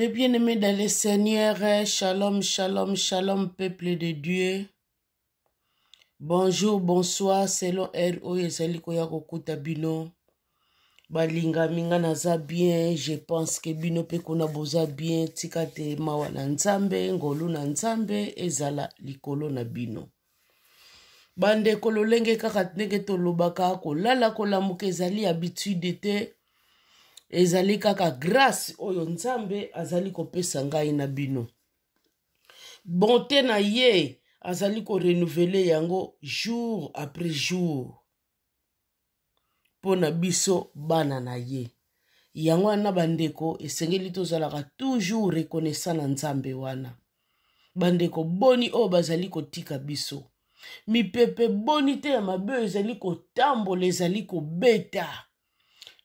Mes bien-aimés dans le Seigneur, shalom, shalom, shalom, peuple de Dieu. Bonjour, bonsoir, selon R.O. ezali koya kokuta bino. balingami nga naza bien je pense ke bino mpe kuna boza bien tika te mawa na nzambe ngolu na nzambe ezala likolo na bino bandeko lolenge kaka ndenge tolobaka kolala kolamuka ezali habitude te ezali kaka grâce oyo nzambe azali kopesa ngai na bino bonte na ye azali korenuvele yango jour après jour mpo na biso bana na ye yango wana bandeko esengeli tozalaka toujours rekonesa na nzambe wana bandeko boni oyo bazali kotika biso mipepe boni te ya mabe oyo ezali kotambola ezali kobeta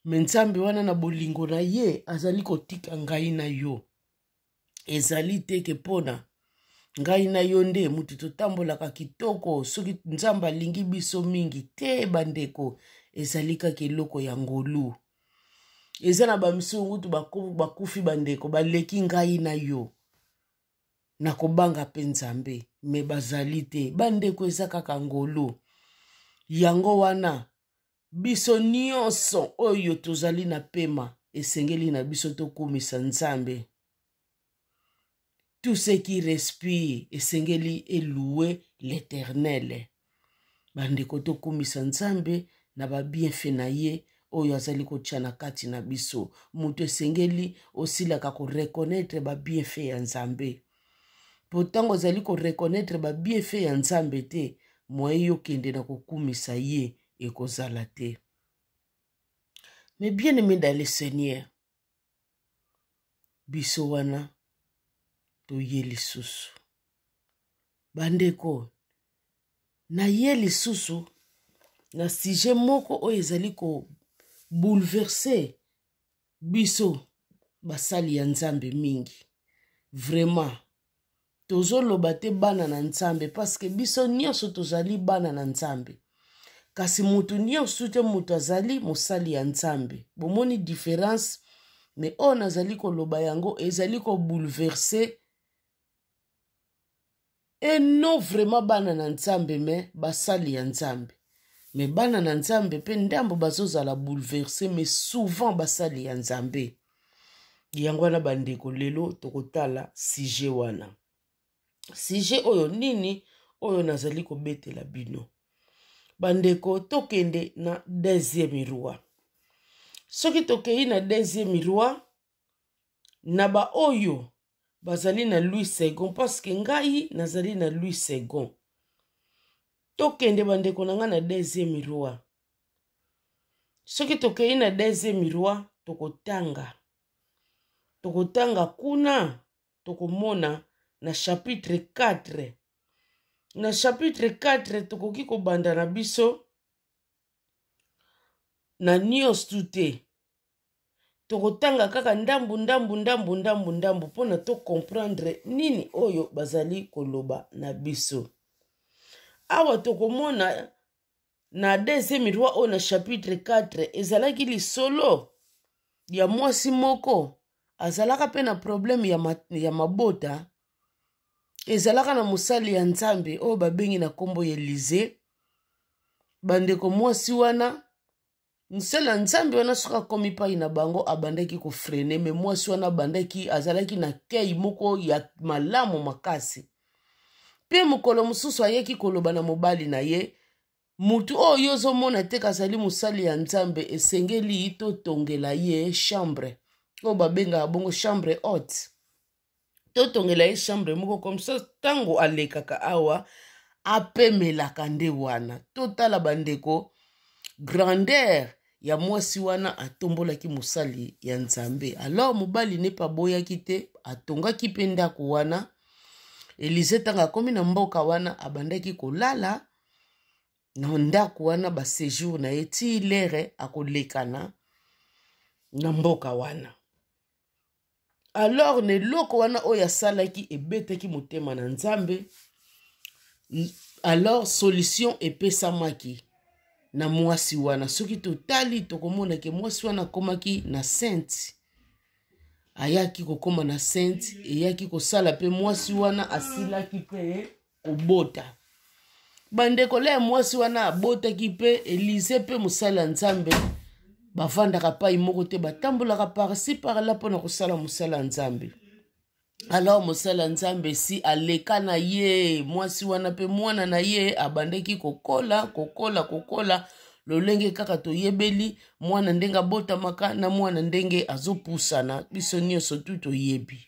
me nzambe wana na bolingo na ye azali kotika ngai na yo ezali teke mpona ngai na yo nde mutu totambolaka kitoko soki nzambe alingi biso mingi te bandeko ezali kaka eloko ya ngolu eza na bamisungutu bakufi bandeko baleki ngai na yo na kobanga mpe nzambe me bazali te bandeko eza kaka ngolu yango wana biso nyonso oyo tozali na pema esengeli na biso tokumisa nzambe tout ce qui respire esengeli eloue l'éternel bandeko tokumisa nzambe na babienfe na ye oyo azali kotia na kati na biso moto esengeli osilaka korekonetre babienfe ya nzambe mpo ntango ozali korekonetre babienfe ya nzambe te moye yokende na kokumisa ye ekozala te me bien aimé dans le seigneur biso wana toye lisusu bandeko naye lisusu na sije moko oyo ezali kobulverse biso basali ya nzambe mingi vraiment tozoloba te bana na nzambe parceke biso nyonso tozali bana na nzambe kasi motu nyonso te moto azali mosali ya nzambe bomoni différence me oyo nazali koloba yango ezali kobulverse eno vraiment bana na nzambe me basali ya nzambe me bana na nzambe mpe ndambo bazozala bouleverse me souvent basali ya nzambe yango wana bandeko lelo tokotala sije wana sije oyo nini oyo nazali kobetela bino bandeko tokende na deuxième roi soki tokei na deuxième roi na baoyo bazali na louis second parceke ngai nazali na louis second tokende bandeko na ngai na deuxième roi soki tokei na deuxième roi tokotanga tokotanga kuna tokomona na chapitre 4 na chapitre 4 tokoki kobanda na biso na nyonso tu te tokotanga kaka ndambu ndambu ndambu ndambu ndambu mpona tokomprendre nini oyo bazali koloba na biso awa tokomona na deuxième roi oyo na chapitre 4 ezalaki lisolo ya mwasi moko azalaka mpe na probleme ya, ma, ya mabota ezalaka na mosali ya nzambe oyo babengi na nkombo ya elize bandeko mwasi wana mosali ya nzambe wana soki akomi pai na bango abandaki kofrene me mwasi wana abandaki azalaki na kei moko ya malamu makasi mpe mokolo mosusu ayaki koloba na mobali na ye mutu oyo yo ozomona te kazali mosali ya nzambe esengeli totongela ye chambre oyo babengaka bongo chambre haute totongela ye chambre moko comme ça ntango alekaka awa apemelaka nde wana totala bandeko grandeur ya mwasi wana atombolaki mosali ya nzambe alors mobali nepe aboyaki te atongaki mpe ndako wana elize ntango akómi na mboka wana abandaki kolala na ndako wana baséjour na ye ti lere akolekana na mboka wana alors na eloko wana oyo asalaki ebetaki motema na nzambe alors solution epesamaki na mwasi wana soki totali tokomona ke mwasi wana akomaki na sainte ayaki kokóma na sainte eyaki kosala mpe mwasi wana asilaki mpe kobota bandeko le ya mwasi wana abotaki mpe elize mpe mosala ya nzambe bavandaka pai moko te batambolaka parci parla mpona kosala mosala ya nzambe alors mosala ya nzambe si aleka na ye mwasi wana mpe mwana na ye abandaki kokola kokola kokola lolenge kaka toyebeli mwana ndenge abotamaka na mwana ndenge azopusana biso nyonso tu toyebi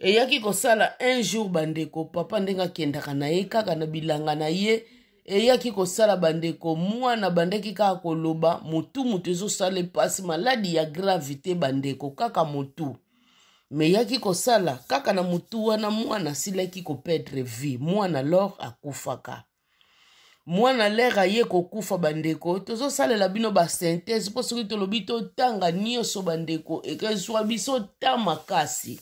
eyaki kosala un jour bandeko papa ndenge akendaka na ye kaka na bilanga na ye eyaki kosala bandeko mwana bandeki kaka koloba motu motu ezosala mpasi maladi ya gravité bandeko kaka motu me eyaki kosala kaka na motu wana mwana asilaki koperdre vie mwana lor akufaka mwana lere aye kokufa bandeko tozosalela bino basynthese mpo soki tolobi totanga nyonso bandeko ekezwa biso ta makasi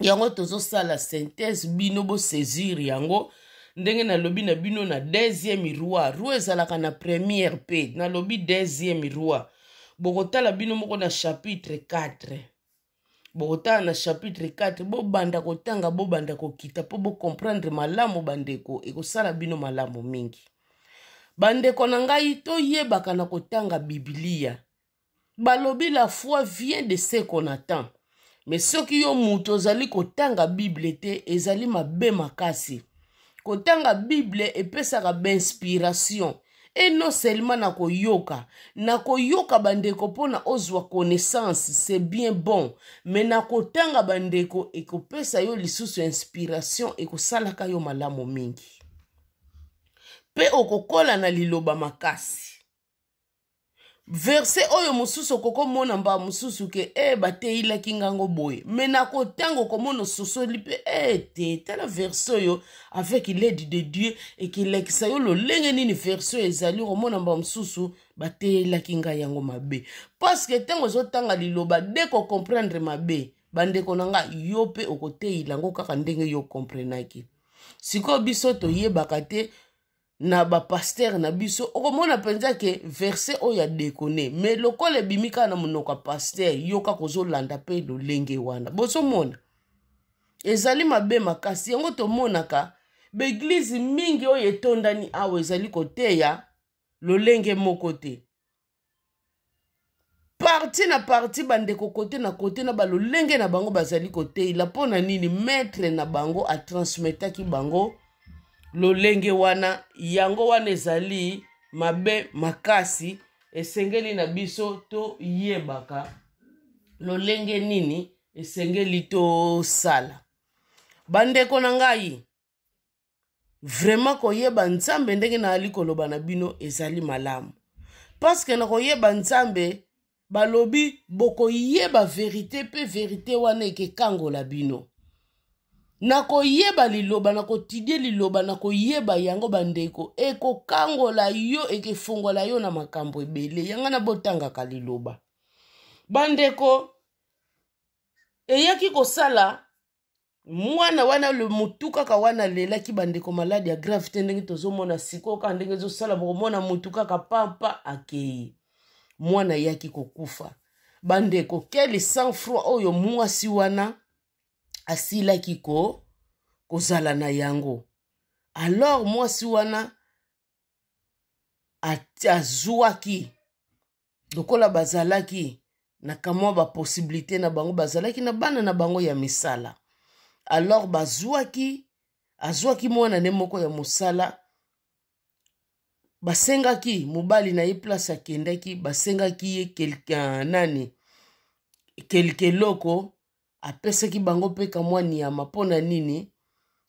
yango tozosala synthese bino bosaisir yango ndenge nalobi na bino na deuxième roi roi ezalaka na première mpe nalobi deuxième roi bokotala bino moko na chapitre 4 bokotala na chapitre 4 bobanda kotanga bobanda kokita mpo bocomprendre malamu bandeko ekosala bino malamu mingi bandeko na ngai toyebaka na kotanga bibilia balobi la foi vient de ce qu'on attend me soki yo moto ozali kotanga bible te ezali mabe makasi kotanga bible epesaka bainspiration e non seulement na koyoka na koyoka bandeko mpona ozwa connaissance c'est bien bon me na kotanga bandeko ekopesa yo lisusu inspiration ekosalaka yo malamu mingi mpe okokola na liloba makasi verse oyo mosusu okokomona mbaa mosusu ke e eh, bateyilaki ngango boye me na kotango okomona ososoli mpe e te tala verse oyo avec l'aide de dieu ekelakisa yo lolenge nini verse oyo ezali okomona mbaa mosusu bateyelaki ngai yango mabe parceke ntango ozotanga liloba de kokomprendre mabe bandeko na ngai yo mpe okoteyila ngo kaka ndenge yo okomprenaki sikoyo biso toyebaka te na bapaster na biso okomona mpenza ke verse oyo adekone me lokola ebimi kaka na monoko ya paster yoka kozolanda mpe lolenge wana bozomona ezali mabe makasi yango tomonaka baeglize mingi oyo etondani awa ezali koteya lolenge moko te parti na parti bandeko kote na kote na balolenge na bango bazali koteila mpo na nini maître na bango atransmetaki bango lolenge wana yango wana ezali mabe makasi esengeli na biso toyebaka lolenge nini esengeli tosala bandeko na ngai vraimen koyeba nzambe ndenge naali koloba na bino ezali malamu parceke na koyeba nzambe balobi bokoyeba verite mpe verite wana ekekangola bino nakoyeba liloba nakotidie liloba nakoyeba yango bandeko ekokangola yo ekefongola yo na makambo ebele yanga na botangaka liloba bandeko eyaki kosala mwana wana le motu kaka wana alelaki bandeko maladi ya grave te ndenge tozomona sikoyo kaka ndenge ezosala bokomona motu kaka pampa akei mwana eyaki kokufa bandeko kele sang froid oyo mwasi wana asilaki ko kozala na yango alors mwasi wana azwaki lokola bazalaki na kamwa baposibilité na bango bazalaki na bana na bango ya misala alors bazwaki azwaki mwana ne moko ya mosala basengaki mobali na ye place akendaki basengaki ye kelka nani kelkeloko apesaki bango mpe kamwa niama mpo na nini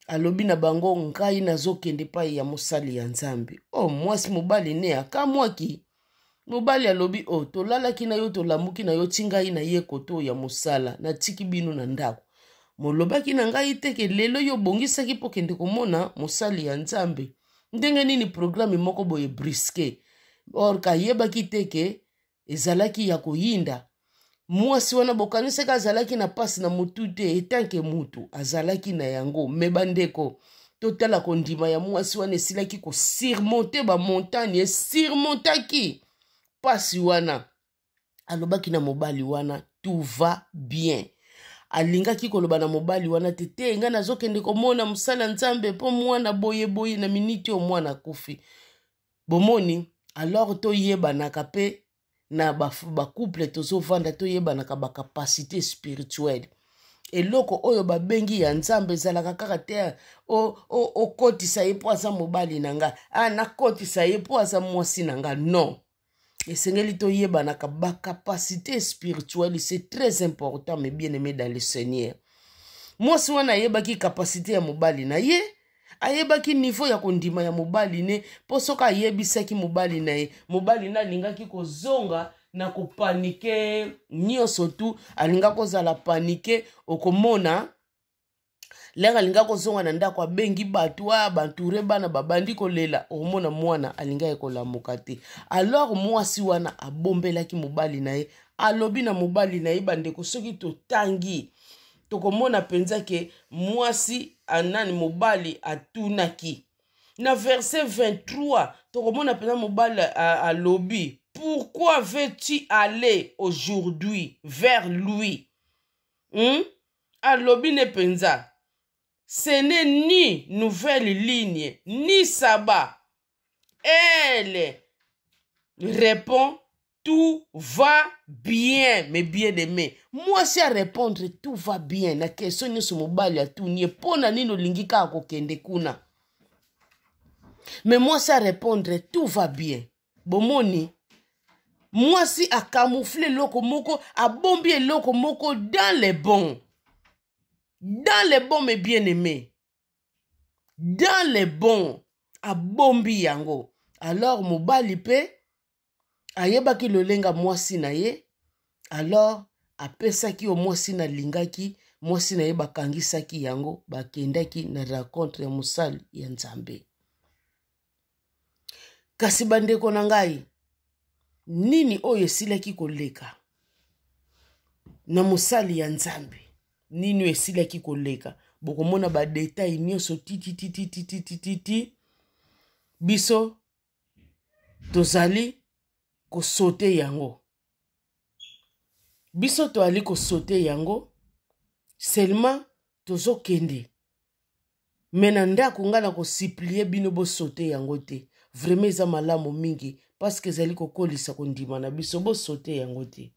alobi na bango ngai nazokende epai ya mosali ya nzambe o oh, mwasi mobali ne akamwaki mobali alobi o oh, tolalaki na yo tolamuki na yo ti ngai nayeko to ya mosala natiki bino na ndako molobaki na ngai teke lelo yo obongisaki mpo kende komona mosali ya nzambe ndenge nini programe moko boye briske or kayebaki teke ezalaki ya koyinda mwasi wana bokanisaki azalaki na mpasi na motu te etanke mutu azalaki na yango me bandeko totala kondima ya mwasi wana esilaki kosurmonte bamontagne esurmontaki mpasi wana alobaki na mobali wana tout va bien alingaki koloba na mobali wana te te ngai nazokende komona mosala nzambe mpo mwana boyeboye na miniti oyo mwana akufi bomoni alors toyebanaka mpe na bacouple ba tozovanda toyebanaka bakapasité spirituelle eloko oyo babengi ya nzambe ezalaka kaka te okotisa ye mpo aza mobali na nga a nakotisa ye mpo aza mwasi na nga non esengeli toyebanaka bakapasité spirituelle c'est très important me bien aimé dans le seigneur mwasi wana ayebaki kapasité ya mobali na ye ayebaki nivo ya kondima ya mobali ne mpo soki ayebisaki mobali na ye mobali ne alingaki kozonga na kopanike nyonso tu alinga kozala panike okomona lenge alinga kozonga na ndako abengi bato aya banture bana babandi kolela okomona mwana alinga ye kolamuka te alors mwasi wana abombelaki mobali na ye alobi na mobali na ye bandeko soki totangi tokomona mpenza ke mwasi anani mobali atunaki na verset 23 tokomona mpenza mobali alobi pourquoi veux-tu aller aujourd'hui vers lui hmm? alobi ne mpenza ce n'est ni nouvelle ligne ni sabbat elle répond tout va bien, mes bien-aimés. Mwasi arépondre tout va bien na question nyonso mobali atunie mpona nini olingi kaka kokende kuna me mwasi arépondre tout va bien bomoni mwasi akamufle eloko moko abombi eloko moko dans le bon dans le bon mes bien-aimés dans le bon abombi yango alors mobali mpe ayebaki lolenga mwasi na ye alors apesaki yo mwasi nalingaki mwasi na ye bakangisaki yango bakendaki na racontre ya mosali ya nzambe kasi bandeko na ngai nini oyo esilaki koleka na mosali ya nzambe nini oyo esilaki koleka bokomona badetail nyonso titititititititi biso tozali kosote yango biso toali kosote yango seulement tozokende me na ndako ngai na kosiplie bino bosote yango te vraimen eza malamu mingi parceke ezali kokolisa kondima na biso bosote yango te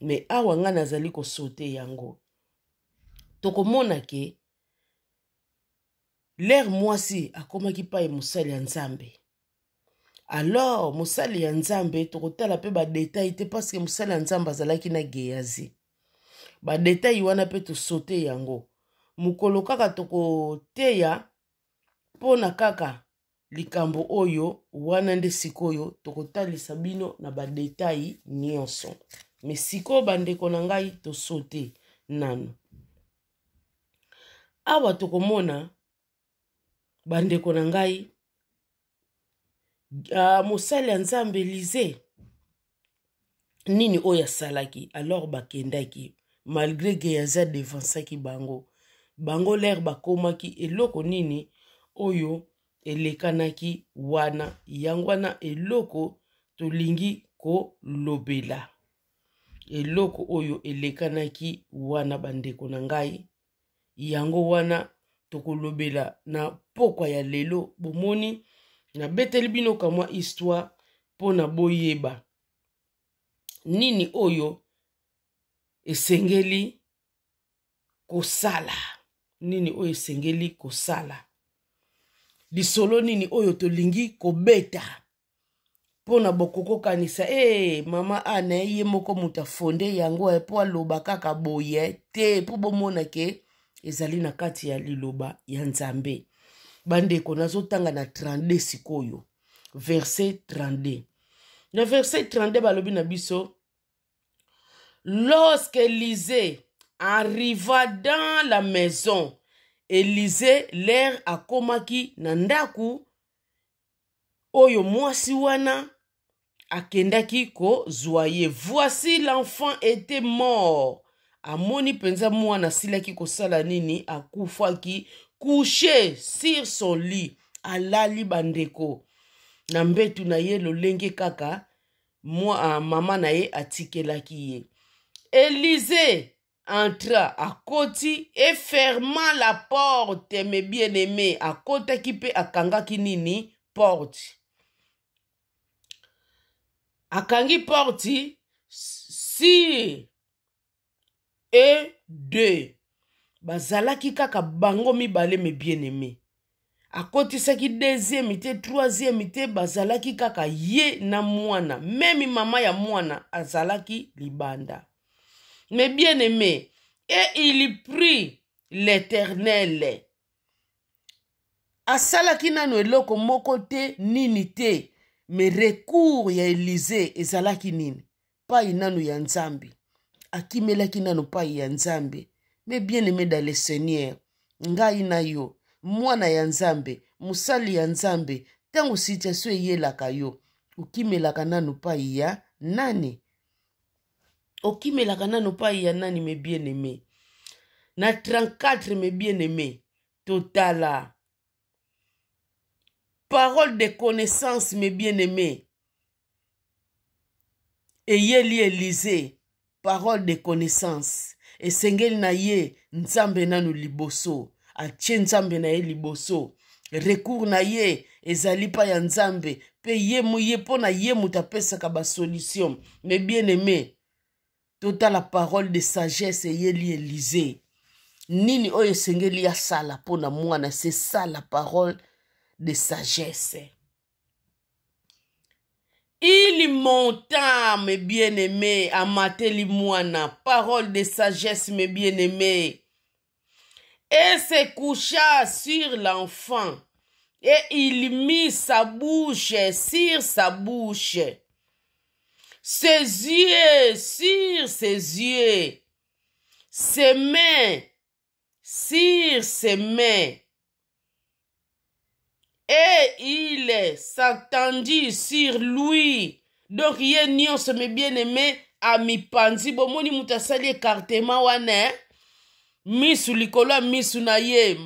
me awa ngai nazali kosote yango tokomona ke lere mwasi akomaki pai mosali ya nzambe alors mosali ya nzambe tokotala mpe badetail te parceke mosali ya nzambe azalaki na geyazi badetail wana mpe tosote yango mokolo kaka tokoteya mpona kaka likambo oyo wana nde sikoyo tokotalisa bino na badetail nyonso me sikoyo bandeko na ngai tosote nano awa tokomona bandeko na ngai uh, ah, mosali ya nzambe elize nini oyo asalaki alors bakendaki malgré geyazi adevansaki bango bango lere bakomaki eloko nini oyo elekanaki wana yango wana eloko tolingi kolobela eloko oyo elekanaki wana bandeko na ngai yango wana tokolobela na pokwa ya lelo bomoni nabeteli bino ka mwa histoire mpona boyeba nini oyo esengeli kosala nini oyo esengeli kosala lisolo nini oyo tolingi kobeta mpona bokokokanisa e eh, hey, mama ana ye moko moto afonde yango mpo aloba kaka boye te mpo bomona ke ezali na kati ya liloba ya nzambe bandeko nazotanga na 32 sikoyo verset 32 na verset 32 balobi na biso lorsque élisée arriva dans la maison élisée l'air akomaki na ndaku oyo mwasi wana akendaki kozwa ye voici l'enfant était mort amoni mpenza mwana asilaki kosala nini akufaki couché sur son lit alali bandeko na mbetu na ye lolenge kaka mwa ah, mama na ye atikelaki ye elize entra akoti eferma la porte me bien aime akotaki mpe akangaki nini porte akangi porte sur e deux bazalaki kaka bango mibale me bien aime akotisaki deuxième te troisième te bazalaki kaka ye na mwana memi mama ya mwana azalaki libanda me bien aime et il prie l'éternel asalaki nano eloko moko te nini te me recours ya elize ezalaki nini pai nano ya nzambe akimelaki nano pai ya nzambe Mes bien-aimés dans le Seigneur, ngai na yo, mwana ya Nzambe, mosali ya Nzambe, ntango situation eyelaka yo, okimelaka nanu pai ya nani? okimelaka nanu pai ya nani mes bien-aimés? Na 34 mes bien-aimés, totala parole de connaissance mes bien-aimés eyeli élisée parole de connaissance esengeli na ye nzambe nanu liboso atie nzambe na ye liboso recour na ye ezali pa ya nzambe mpe ye moye mpo na ye moto apesaka basolution me bien aime totala parole de sagesse eyeli elize nini oyo esengeli asala mpo na mwana sesa la parole de sagesse Ili monta, mes bien-aimés, amateli mwana, parole de sagesse, mes bien-aimés. Et se coucha sur l'enfant, et il mit sa bouche sur sa bouche, ses yeux sur ses yeux, ses mains sur ses mains, et il s'attendit sur lui donk ye nyonso me bien aime amipanzi bomoni moto asali ekartema wana eh? misu likolo ya misu na ye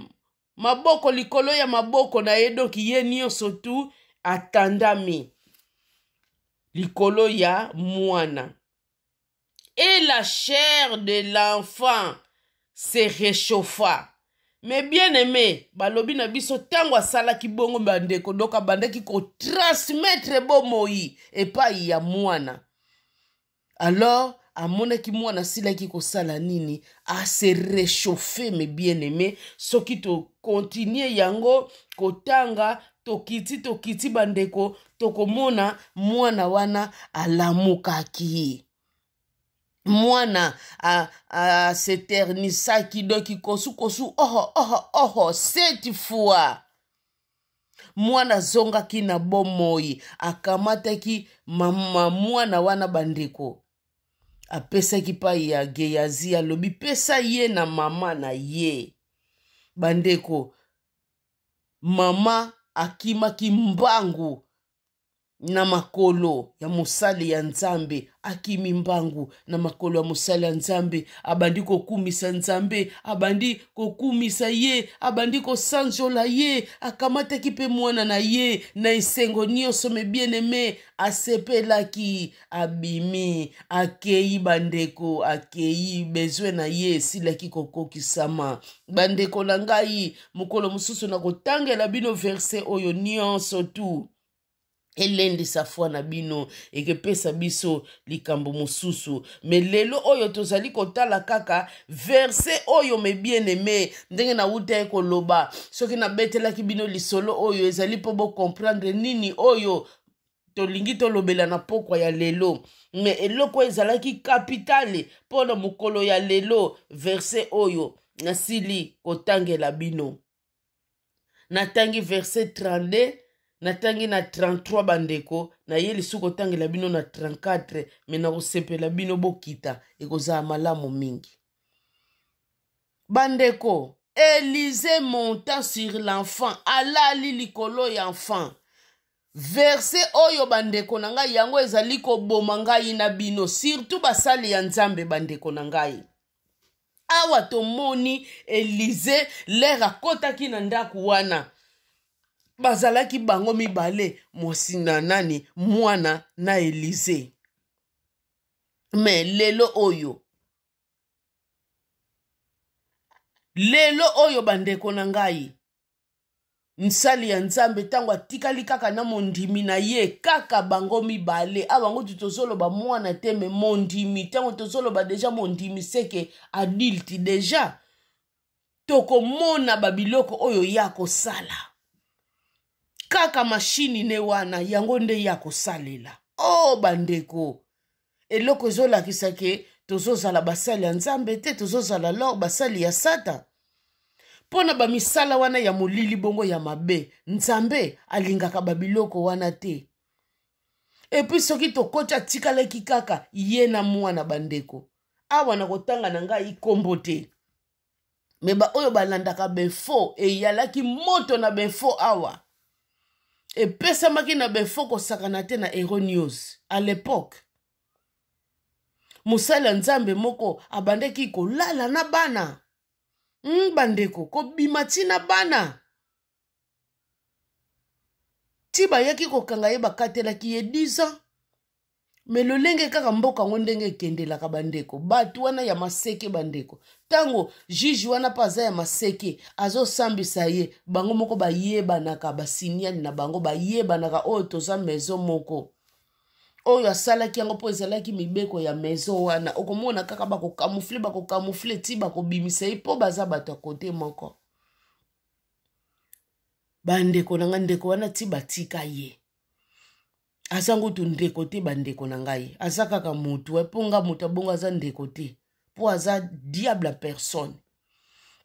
maboko likolo ya maboko na ye donk ye nyonso tu atandami likolo ya mwana et la chair de l'enfant se réchauffa me bien aime balobi na biso ntango asalaki bongo bandeko doko abandaki kotransmetre bomoi epai ya mwana alors amonaki mwana asilaki kosala nini ase ah, réchauffe me bien aime soki tokontinue yango kotanga tokiti tokiti bandeko tokomona mwana wana alamukaki mwana aseternisa kidoki kosukosu oho oho oho seti fois mwana azongaki na bomoi akamataki mama mwana wana bandeko apesaki pai ya geyazi alobi pesa ye na mama na ye bandeko mama akimaki mbangu na makolo ya mosali ya nzambe akimi mbangu na makolo ya mosali ya nzambe abandi kokumisa nzambe abandi kokumisa ye abandi kosanzola ye akamataki mpe mwana na ye na esengo nyonso me bien-aime asepelaki abimi akei bandeko akei bezwi na ye esilaki kokokisama bandeko na ngai mokolo mosusu na kotangela bino verse oyo nyonso tu elendisa foi na bino ekepesa biso likambo mosusu me lelo oyo tozali kotala kaka verse oyo mebieneme ndenge nauta ye koloba soki nabetelaki bino lisolo oyo ezali mpo bokomprendre nini oyo tolingi tolobela na pokwa ya lelo me eloko ezalaki kapitale mpona mokolo ya lelo verse oyo nasili kotangela bino natangi verse 32 natangi na 33 bandeko nayelisi kotangela bino na 34 me nakosepela bino bokita ekozala malamu mingi bandeko elize monta sur l'enfant alali likolo ya enfant verse oyo bandeko na ngai yango ezali koboma ngai na bino surtout basali ya nzambe bandeko na ngai awa tomoni elize lere akotaki na ndako wana bazalaki bango mibale mosinda nani mwana na elize me lelo oyo lelo oyo bandeko na ngai nsali ya nzambe ntango atikali kaka na mondimi na ye kaka bango mibale a bango ti tozoloba mwana te me mondimi ntango tozoloba deja mondimi seke adulte deja tokomona babiloko oyo ya kosala kaka mashini ne wana yango nde ya kosalela o oh, bandeko eloko ezolakisa ke tozozala basali ya nzambe te tozozala lor basali ya satan mpo na bamisala wana ya molili bongo ya mabe nzambe alingaka babiloko wana te epui soki tokoti atikalaki kaka ye na mwana bandeko awa na kotanga na ngai nkombo te me baoyo balandaka befo eyalaki moto na befo awa epesamaki na befo kosakana te na hero news a lepoke mosali ya nzambe moko abandaki kolala na bana mm, bandeko kobima ntina bana ti bayaki kokanga ye bakatelaki ye 10 ans me lolenge kaka mboka yango ndenge ekendelaka bandeko bato wana ya maseke bandeko ntango juge wana mpe aza ya maseke azosambisa ye bango moko bayebanaka basiniani na bango bayebanaka oyo oh, toza maison moko oyo oh, asalaki yango mpo ezalaki mibeko ya maison wana okomona kaka bakokamufle bakokamufle ti bakobimisa ye mpo baza bato ya kote moko bandeko na nga ndeko wana ti batika ye aza ngutu ndeko te bandeko na ngai aza kaka motu mpo nga moto abongo aza ndeko te mpo aza diable personne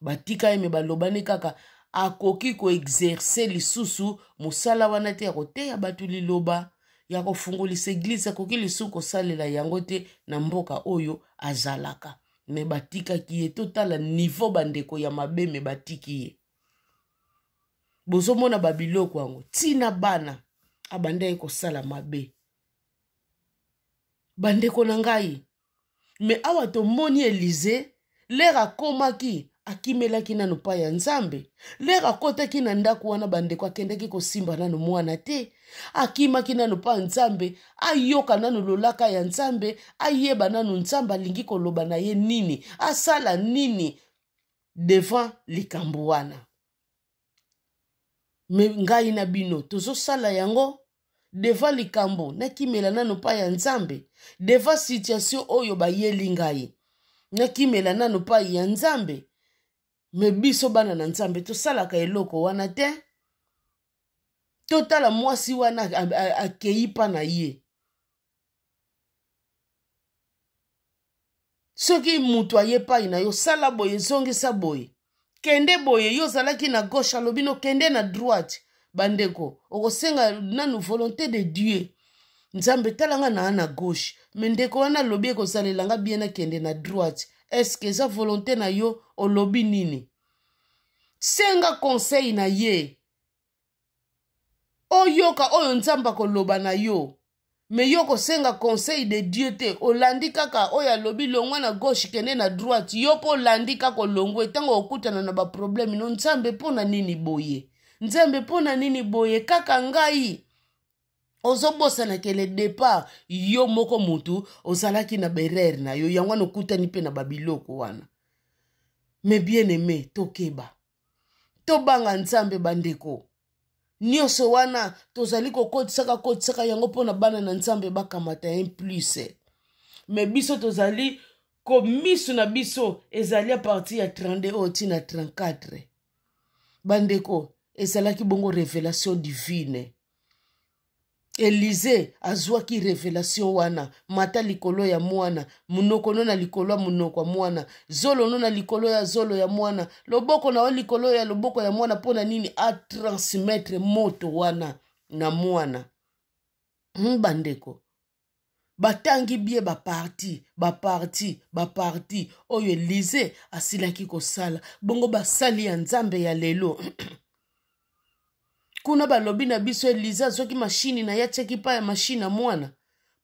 batika ye me balobani kaka akoki koexerce lisusu mosala wana te ya koteya bato liloba ya kofungolisa eglize akoki lisusu kosalela yango te na mboka oyo azalaka me batikaki ye totala nivo bandeko ya mabe me batiki ye bozomona babiloko yango ntina bana abandaki kosala mabe bandeko na ngai me awa tomoni elize lere akomaki akimelaki nano epai ya nzambe lere akotaki na ndako wana bandeko akendaki kosimba nano mwana te akimaki nano mpa nzambe ayoka nano lolaka ya nzambe ayeba nano nzambe alingi koloba na ye nini asala nini devant likambo wana me ngai na bino tozosala yango deva likambo nakimela nano epai ya nzambe deva situation oyo bayeli ngai nakimela nano epai ya nzambe me biso bana na nzambe tosalaka eloko wana te totala mwasi wana akei mpa na ye soki moto aye epai na yo sala boye ezongisa boye kende boye yo ozalaki na gauche alobi no kende na droite bandeko okosenga nanu volonté de dieu nzambe talanga na ya na gauche me ndeko wana alobi ekozalelanga bien nakende na droite eske eza volonté na yo olobi nini senga conseil na ye oyoka oyo nzambe akoloba na yo me yo kosenga conseil de dieu te olandi kaka oyo alobi longwa na gauche kende na droite yo mpo olandi kaka olongwe ntango okutana na baprobleme no nzambe mpo na nini boye nzambe mpo na nini boye kaka ngai ozobosanaka le départ yo moko motu ozalaki na berere na yo yango wana okutani mpe na babiloko wana me bien aime tokeba tobanga nzambe bandeko nyonso wana tozali kokotisaka kotisaka yango mpona bana na nzambe bakamata ye plus me biso tozali komisu na biso ezali a partir ya 32 oyo ntina 34 bandeko ezalaki bongo révélation divine elize azwaki revelatio wana mata likolo ya mwana monokono na likolo ya monoko ya mwana zolono na likolo ya zolo ya mwana loboko na yo likolo ya loboko ya mwana mpo na nini atransmettre moto wana na mwana bandeko batangi bie baparti baparti baparti oyo elize asilaki kosala bongo basali ya nzambe ya lelo kuna balobi na biso eliza azwaki mashini na ye atiaki pa ya mashini na mwana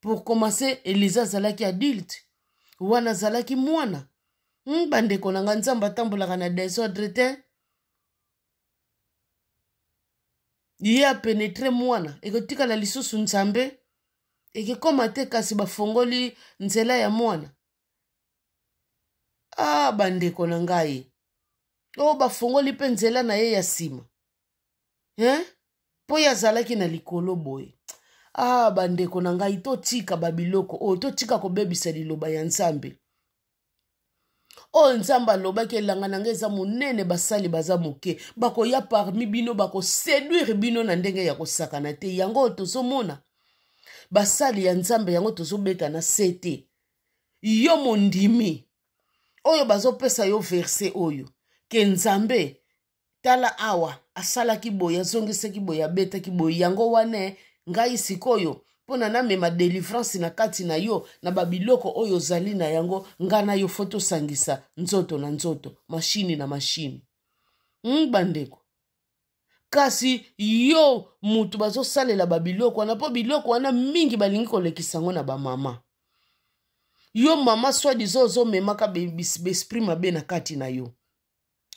pour commencer eliza azalaki adulte wana azalaki mwana mm, bandeko na nga nzambe atambolaka na desordre te ye apenetre mwana ekotikala lisusu nzambe ekekoma te kasi bafongoli nzela ya mwana a ah, bandeko na ngai oyo oh, bafongoli mpe nzela na ye ya nsima hein? Eh? mpo ye azalaki na likolo boye ah bandeko na ngai totika babiloko oyo oh, totika kobebisa liloba ya nzambe oyo oh, nzambe alobaki elanga na ngai eza monene basali baza moke bakoya parmi bino bakoseduire bino na ndenge ya kosakana te yango oyo tozomona basali ya nzambe yango tozobeta na se te yo mondimi oyo bazopesa yo verse oyo ke nzambe tala awa asalaki boye azongisaki boye abetaki boye yango wana ngai sikoyo mpona namema delivrance na kati na yo na babiloko oyo ozali na yango ngai na yo fo tosangisa nzoto na nzoto mashini na mashini mm, bandeko kasi yo motu bazosalela babiloko wana mpo biloko wana mingi balingi kolekisa yango na bamama yo mama swadizo ozomemaka besprit mabe na kati na yo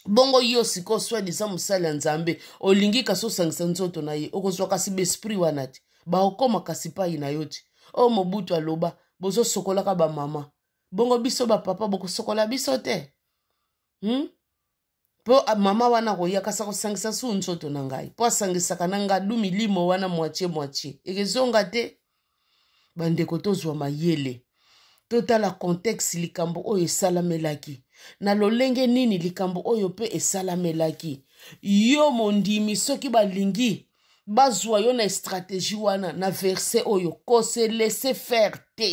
bongo yo sikoyo swani eza mosali ya nzambe olingi kasi osangisa nzoto na ye okozwa kasi baesprit wana te baokóma kasi pai na yo te oyo mobutu aloba bozosokolaka bamama bongo biso bapapa bokosokola biso te hmm? mpo mama wana koya kasi akosangisa su nzoto na ngai mpo asangisaka na ngai du milimo wana mwatie mwatie ekezonga te bandeko tozwa mayele totala kontexte likambo oyo esalamelaki na lolenge nini likambo oyo mpe esalamelaki yo mondimi soki balingi bazwa yo na estratégie wana na verse oyo koselese faire te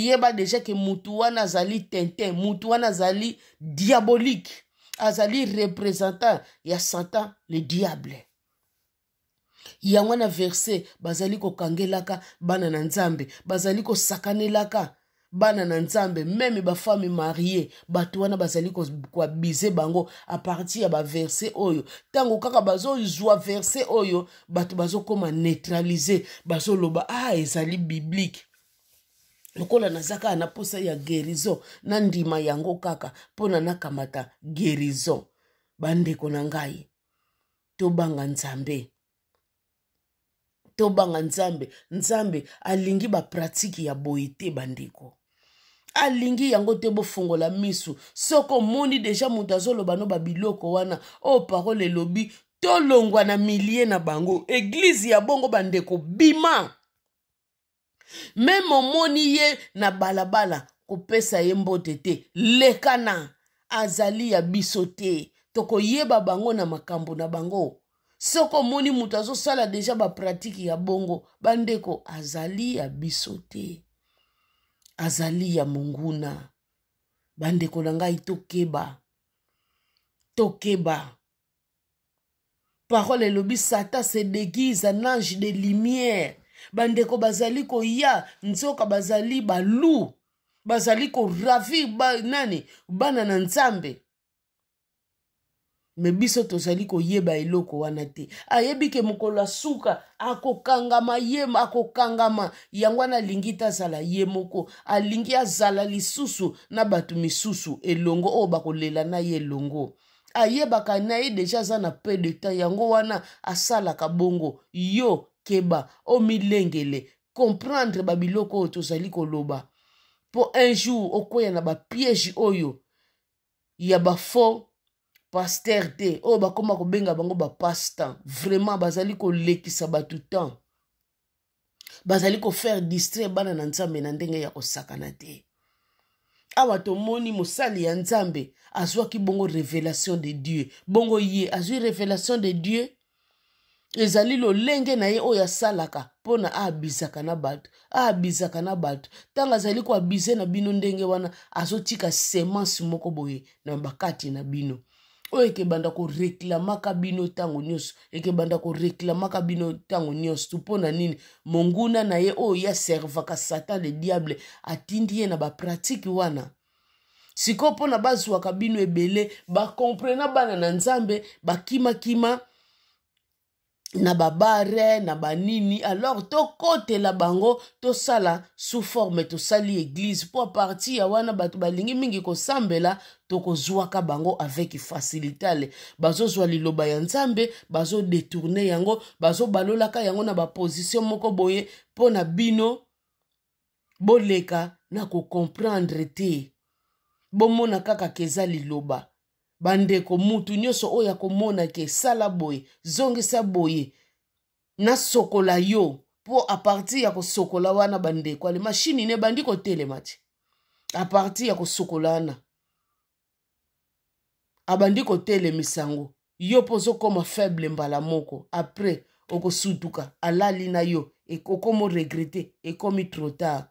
yeba deja ke mutu wana azali tintin mutu wana azali diabolique azali représentant ya satan le diable yango na verse bazali kokangelaka bana na nzambe bazali kosakanelaka bana na nzambe meme bafame marie bato wana bazali koabize bango apartir ya baverse oyo ntango kaka bazozwa verse oyo bato bazokoma neutralize bazoloba a ah, ezali biblike lokola naza kaka na posa ya gerizo na ndima yango kaka mpona nakamata gerizo bandeko na ngai tobanga nzambe tobanga nzambe nzambe alingi bapratike ya boye te bandeko alingi yango te bofungola miso soki omoni deja moto azoloba no babiloko wana oyo parole elobi tolongwa na milie na bango eglize ya bongo bandeko bima meme omoni ye na balabala kopesa ye mbote te lekana azali ya biso te tokoyeba bango na makambo na bango soki omoni moto azosala deja bapratike ya bongo bandeko azali ya biso te azali ya monguna bandeko na ngai tokeba tokeba parole elobi satan se déguise en ange de lumière bandeko bazali koya nzoka bazali balu bazali koravir ba, nani bana na nzambe me biso tozali koyeba eloko wana te ayebi ke mokolo asuka akokangama ye akokangama yango wana alingi te azala ye moko alingi azala lisusu na bato misusu elongo oyo bakolela na ye elongo ayebaka na ye deja aza na pe de temps yango wana asalaka bongo yo keba omilengele komprendre babiloko oyo tozali koloba mpo un jour okoya na bapiège oyo ya bafaux bapaster te oyo bakóma kobenga bango bapastan vraiment bazali kolekisa bato temps bazali kofaire distraire bana na nzambe na ndenge ya kosakana te awa tomoni mosali ya nzambe azwaki bongo révélation de dieu bongo ye azwi révélation de dieu ezali lolenge na ye oyo asalaka mpo na aabisaka na bato aabisaka na bato ntango azali koabize na bino ndenge wana azotika semence moko boye na bakati na bino oyo ekebanda koreklamaka bino ntango nyonso ekebanda koreklamaka bino ntango nyonso tu mpo na nini monguna na ye oyo ye aservaka satan le diable atindi ye na bapratike wana sikoyo mpona bazwaka bino ebele bakomprena bana na nzambe bakimakima kima na babare na banini alors tokotela bango tosala sous forme tosali église mpo aparti ya wana bato balingi mingi kosambela tokozwaka bango avec facilitale bazozwa liloba ya nzambe bazodetourne yango bazobalolaka yango na baposition moko boye mpo na bino boleka na kocomprendre te bomona kaka keza liloba bandeko mutu nyonso oyo akomonaka esala boye zongisa boye nasokola yo mpo apartir ya kosokola wana bandeko ale mashini nebandi kotelema te apartir ya kosokola wana abandi kotelemisa yango yo mpo ozokoma faible mbala moko apres okosutuka alali na yo e-, okomi regrete ekomi trotard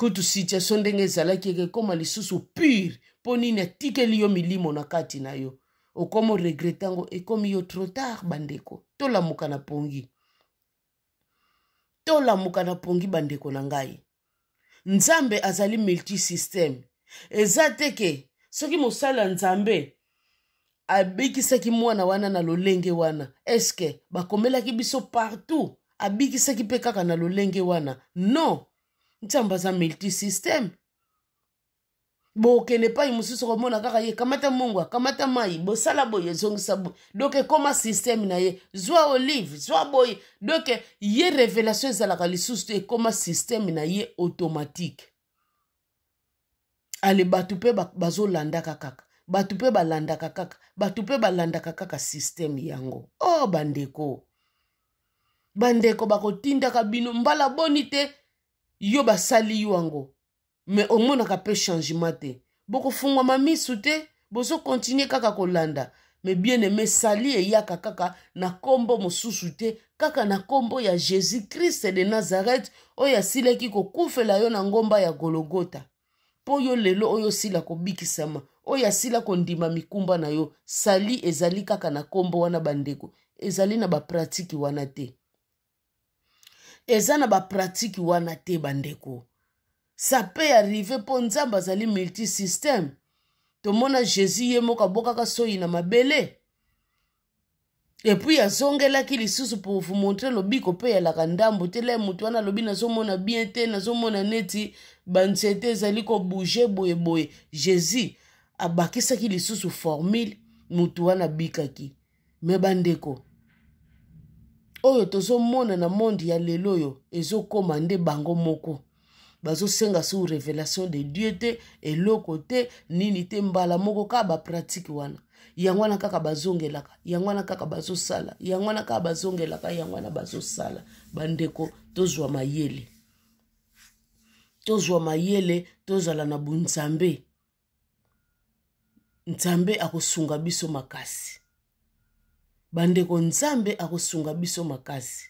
kutu situation ndenge ezalaki ekekoma lisusu pure mpo nini atikeli yo milimo na kati na yo okoma oregrete yango ekomi yo trotard bandeko tolamuka na pongi tolamuka na pongi bandeko na ngai nzambe azali multisysteme eza te ke soki mosala nzambe abikisaki mwana wana na lolenge wana eske bakomelaki biso partout abikisaki mpe kaka na lolenge wana non nzambe aza multisysteme bokende epai mosusu komona kaka ye kamata mungu akamata mai bosala boye ezongisa boye donk ekóma systeme na ye zwa olive zwa boye donk ye révélation ezalaka lisusu te ekóma systeme na ye automatike ale bato mpe bazolandaka kaka bato mpe balandaka kaka bato mpe balandaka kaka systeme yango o oh, bandeko bandeko bakotindaka bino mbala boni te yo basali yo yango me omonaka mpe changement te bokofungwama misu te bozokontinue kaka kolanda me bien aime sali eyaka kaka na nkombo mosusu te kaka na nkombo ya jésus krist de nazareth oyo asilaki kokufela yo na ngomba ya gologota mpo yo lelo oyo osila kobikisama oyo asila kondima mikumba na yo sali ezali kaka na nkombo wana bandeko ezali na bapratiki wana te eza na bapratike wana te bandeko sa mpe arrive mpo nzambe azali multisysteme tomona jésus ye moko abokaka soi na mabele epui azongelaki lisusu mpo vomontre lobiko mpe yalaka ndambo te le moto wana alobi nazomona bien te nazomona neti banzete ezali kobouge boyeboye jésus abakisaki lisusu formule motu wana abikaki me bandeko oyo tozomona na monde ya lelo oyo ezokoma nde bango moko bazosenga sur révélation de dieu te eloko te nini te mbala moko kaka bapratike wana yango wana kaka bazongelaka yango wana kaka bazosala yango wana kaka bazongelaka yango wana bazosala bandeko tozwa mayele tozwa mayele tozala na bunzambe nzambe akosunga biso makasi bandeko nzambe akosunga biso makasi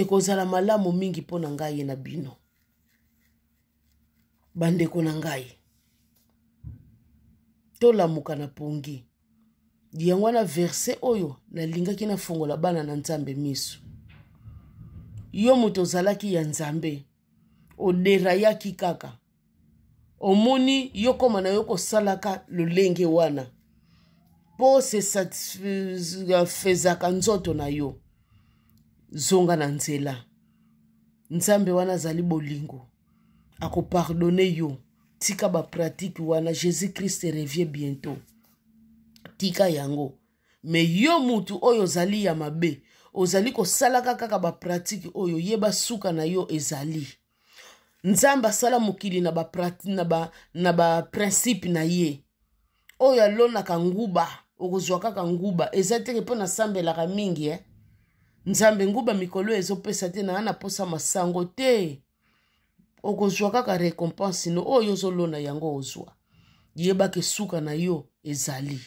ekozala malamu mingi mpo na ngai ye na bino bandeko na ngai tolamuka na pongi yango wana verse oyo nalingaki nafongola bana na nzambe miso yo moto ozalaki ya nzambe oderayaki kaka omoni yo koma na yo kosalaka lolenge wana mpo se satisfezaka nzoto na yo zonga na nzela nzambe wana azali bolingo akopardone yo tika bapratike wana jésus christ revient bientôt tika yango me yo mutu oyo ozali ya mabe ozali kosalaka kaka bapratike oyo yeba suka na yo ezali nzambe asala mokili na baprinsipe na, ba, na, ba na ye oyo alonaka nguba okozwa kaka nguba eza teke mpo nasambelaka mingi eh? nzambe nguba mikolo ezopesa te naa na posa masango te okozwa kaka récompense no oyo ozolona yango ozwa yebaka esuka na yo ezali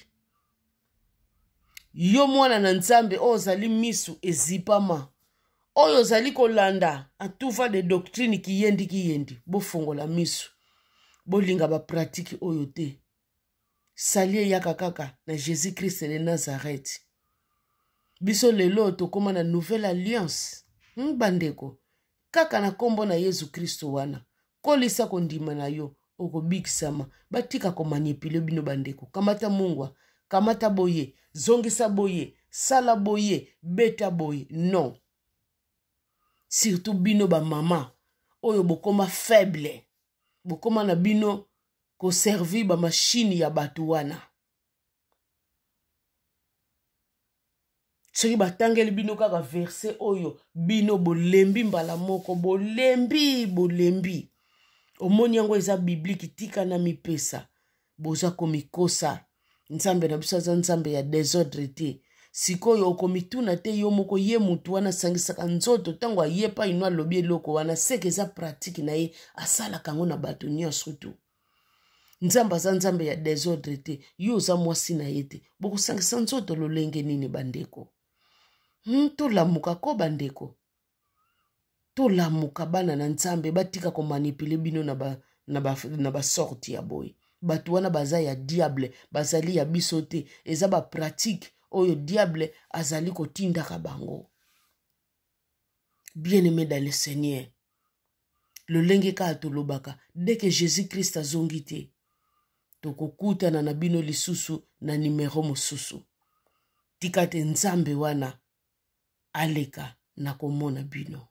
yo mwana na nzambe oyo ozali misu ezipama oyo ozali kolanda atuva de doctrine kiyendi kiyendi bofongola misu bolinga bapratike oyo te sali eyaka kaka na jésus krist le nazareti biso lelo tokóma na nouvelle alliance bandeko kaka na nkombo na yesu kristo wana kolisa kondima na yo okobikisama batika komanipule bino bandeko kamata mungwa kamata boye zongisa boye sala boye beta boye non surtout bino bamama oyo bokóma faible bokóma na bino koservi bamashini ya bato wana soki batangeli bino kaka verse oyo bino bolembi mbala moko bolembi bolembi omoni yango eza biblike tika na mipesa boza komikosa nzambe na biso aza nzambe ya desordre te sikoyo okomituna te yo moko ye motu wana asangisaka nzoto ntango aye epai no alobi eloko wana seke eza pratike na ye asalaka yango na bato nyonso tu nzambe aza nzambe ya desordre te yo oza mwasi na ye te bokosangisa nzoto lolenge nini bandeko hmm, tolamuka ko bandeko tolamuka bana na nzambe batika komanipule bino na basorti ba, na ba, na ba ya boye bato wana baza ya diable bazali ya biso te eza bapratike oyo diable azali kotindaka bango bien aimé dans le seigneur lolenge kaka tolobaka deke jésus krist azongi te tokokutana na bino lisusu na nimero mosusu tika te nzambe wana aleka na komona bino